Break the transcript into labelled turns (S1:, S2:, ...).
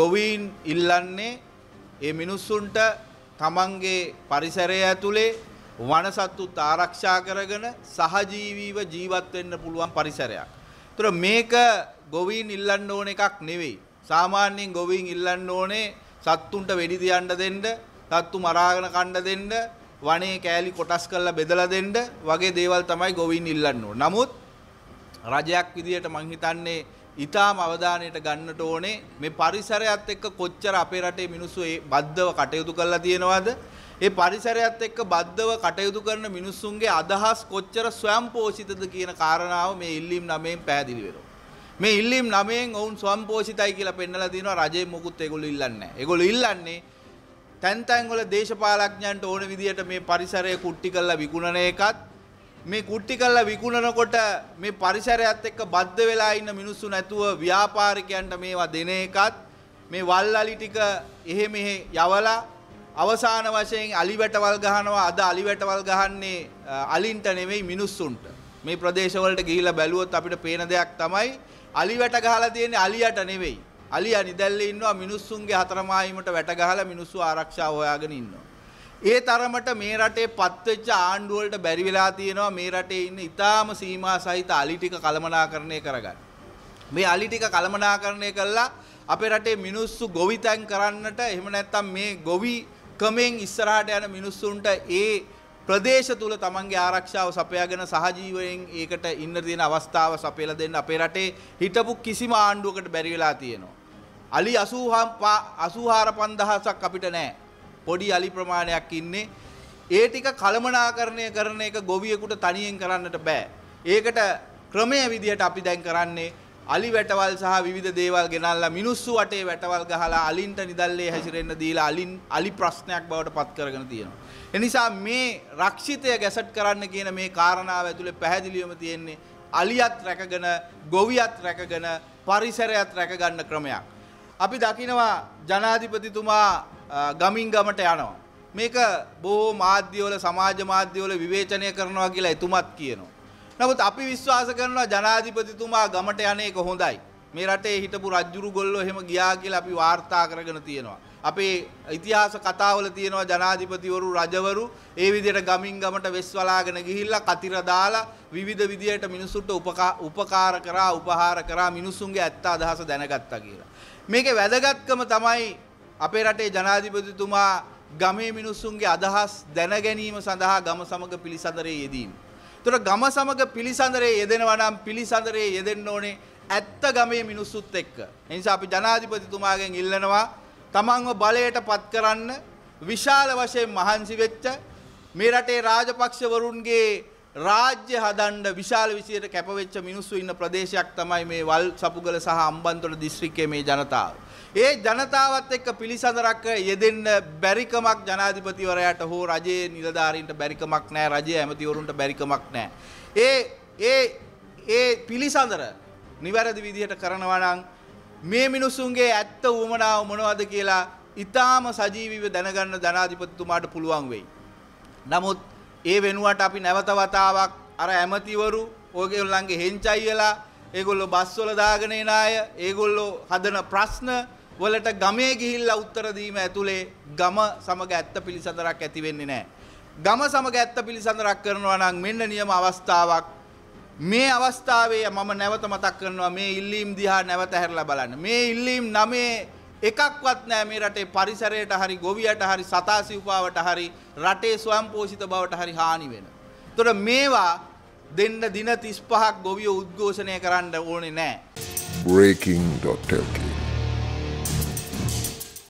S1: ගොවීන් ඉල්ලන්නේ ඒ මිනිස්සුන්ට තමන්ගේ පරිසරය ඇතුලේ වනසත්තුත් ආරක්ෂා කරගෙන සහජීවීව ජීවත් වෙන්න පුළුවන් පරිසරයක්. ඒතර මේක ගොවීන් ඉල්ලන්න ඕන එකක් නෙවෙයි. සාමාන්‍යයෙන් ගොවීන් ඉල්ලන්න ඕනේ සත්තුන්ට වෙඩි තියන්න දෙන්න, සත්තු මරාගෙන කන්න දෙන්න, වනේ කෑලි කොටස් කරලා බෙදලා දෙන්න වගේ දේවල් තමයි ගොවීන් ඉල්ලන්න ඕන. නමුත් රජයක් විදියට මං හිතන්නේ ඉතාම අවධානයට ගන්නට ඕනේ මේ පරිසරයත් එක්ක කොච්චර අපේ රටේ මිනිස්සු ඒ බද්ධව කටයුතු කරලා තියෙනවද ඒ පරිසරයත් එක්ක බද්ධව කටයුතු කරන මිනිස්සුන්ගේ අදහස් කොච්චර ස්වයංපෝෂිතද කියන කාරණාව මේ ඉල්ලීම් නමයෙන් පැහැදිලි වෙනවා මේ ඉල්ලීම් නමයෙන් ඔවුන් ස්වයංපෝෂිතයි කියලා පෙන්නලා තියෙනවා රජේ මොකුත් ඒගොල්ලෝ ඉල්ලන්නේ නැහැ ඒගොල්ලෝ ඉල්ලන්නේ තැන් තැන් වල දේශපාලඥයන්ට ඕන විදිහට මේ පරිසරය කුට්ටි කරලා විකුණන එකත් මේ කුට්ටි කල්ලා විකුණනකොට මේ පරිසරයත් එක්ක බද්ධ වෙලා ඉන්න මිනිස්සු නැතුව ව්‍යාපාරිකයන්ට මේවා දෙන එකත් මේ වල්ලලි ටික එහෙ මෙහෙ යවලා අවසාන වශයෙන් අලිවැටවල් ගහනවා අද අලිවැටවල් ගහන්නේ අලින්ට නෙවෙයි මිනිස්සුන්ට මේ ප්‍රදේශවලට ගිහිල්ලා බැලුවොත් අපිට පේන දෙයක් තමයි අලිවැට ගහලා තියෙන්නේ අලියට නෙවෙයි අලියා නිදැල්ලේ ඉන්නවා මිනිස්සුන්ගේ හතරමායිමට වැට ගහලා මිනිස්සු ආරක්ෂාව හොයාගෙන ඉන්නවා ඒ තරමට මේ රටේ පත්වෙච්ච ආණ්ඩුවලට බැරි වෙලා තියෙනවා මේ රටේ ඉන්න ඉතාම සීමා සහිත අලි ටික කළමනාකරණය කරගන්න. මේ අලි ටික කළමනාකරණය කළා අපේ රටේ මිනිස්සු ගොවිතැන් කරන්නට එහෙම නැත්නම් මේ ගොවි කමෙන් ඉස්සරහට යන මිනිස්සුන්ට ඒ ප්‍රදේශ තුල තමන්ගේ ආරක්ෂාව සපයාගෙන සහජීවයෙන් ඒකට ඉන්න තියෙන අවස්ථාව සපයලා දෙන්න අපේ රටේ හිටපු කිසිම ආණ්ඩුවකට බැරි වෙලා තියෙනවා. අලි 85 84000ක් අපිට නැහැ. පොඩි අලි ප්‍රමාණයක් ඉන්නේ. ඒ ටික කළමනාකරණය කරන එක ගොවියෙකුට තනියෙන් කරන්නට බෑ. ඒකට ක්‍රමය විදිහට අපි දැන් කරන්නේ අලි වැටවල් සහ විවිධ දේවල් ගෙනල්ලා මිනිස්සු වටේ වැටවල් ගහලා අලින්ට නිදල්ලේ හැසිරෙන්න දීලා අලින් අලි ප්‍රශ්නයක් බවට පත් කරගෙන තියෙනවා. එනිසා මේ රක්ෂිතය ගැසට් කරන්න කියන මේ කාරණාව ඇතුලේ පැහැදිලිවම තියෙන්නේ අලියත් රැකගෙන ගොවියත් රැකගෙන පරිසරයත් රැකගන්න ක්‍රමයක්. අපි දකිනවා ජනාධිපතිතුමා ගමින් ගමට යනවා. මේක බොහෝ මාධ්‍යවල සමාජ මාධ්‍යවල විවේචනය කරනවා කියලා එතුමත් කියනවා. නමුත් අපි විශ්වාස කරනවා ජනාධිපතිතුමා ගමට යන්නේ ඒක හොඳයි. මේ රටේ හිටපු රජුරු ගොල්ලෝ එහෙම ගියා කියලා අපි වාර්තා කරගෙන තියෙනවා. අපේ ඉතිහාස කතාවල තියෙනවා ජනාධිපතිවරු රජවරු ඒ විදිහට ගමින් ගමට වෙස් වලාගෙන ගිහිල්ලා කතිර දාලා විවිධ විදියට මිනිසුන්ට උපකාර කරා උපහාර කරා මිනිසුන්ගේ ඇත්ත අදහස දැනගත්තා කියලා. මේකේ වැදගත්කම තමයි අපේ රටේ ජනාධිපතිතුමා ගමේ මිනිස්සුන්ගේ අදහස් දැන ගැනීම සඳහා ගම සමග පිළිසඳරේ යෙදීම. ඒතර ගම සමග පිළිසඳරේ යෙදෙනවා නම් පිළිසඳරේ යෙදෙන්න ඕනේ ඇත්ත ගමේ මිනිස්සුත් එක්ක. ඒ නිසා අපි ජනාධිපතිතුමාගෙන් ඉල්ලනවා තමන්ව බලයටපත් කරන්න විශාල වශයෙන් මහන්සි වෙච්ච මේ රටේ රාජපක්ෂවරුන්ගේ රාජ්‍ය හදන්න විශාල විසියට කැපවෙච්ච මිනිස්සු ඉන්න ප්‍රදේශයක් තමයි මේ වල් සපුගල සහ අම්බන්තොට දිස්ත්‍රික්කයේ මේ ජනතාව. ඒ ජනතාවත් එක්ක පිළිසඳරක් යෙදෙන්න බැරිකමක් ජනාධිපතිවරයාට හෝ රජයේ නිලධාරීන්ට බැරිකමක් නැහැ රජයේ ඇමතිවරුන්ට බැරිකමක් නැහැ. ඒ ඒ ඒ පිළිසඳර නිවැරදි විදිහට කරනවා නම් මේ මිනිසුන්ගේ ඇත්ත උවමනාව මොනවද කියලා ඊටාම සජීවීව දැනගන්න ජනාධිපතිතුමාට පුළුවන් වෙයි. නමුත් ඒ වෙනුවට අපි නැවත වතාවක් අර ඇමතිවරු ඕගොල්ලන්ගේ හෙන්චයි වෙලා ඒගොල්ලෝ බස් වල දාගෙන එන අය ඒගොල්ලෝ හදන ප්‍රශ්න වලට ගමේ ගිහිල්ලා උත්තර දීම ඇතුලේ ගම සමග ඇත්ත පිළිසඳරක් ඇති වෙන්නේ නැහැ. ගම සමග ඇත්ත පිළිසඳරක් කරනවා නම් මෙන්න නියම අවස්ථාවක් මේ අවස්ථාවේ මම නැවත මතක් කරනවා මේ ඉල්ලීම් දිහා නැවත හැරලා බලන්න. මේ ඉල්ලීම් නමේ එකක්වත් නෑ මේ රටේ පරිසරයට හරි ගොවියට හරි සතාසිව්පාවට හරි රටේ ස්වයම්පෝෂිත බවට හරි හානි වෙන. එතකොට මේවා දෙන්න දින 35ක් ගොවිය උද්ඝෝෂණය කරන්න ඕනේ නෑ. breaking.lk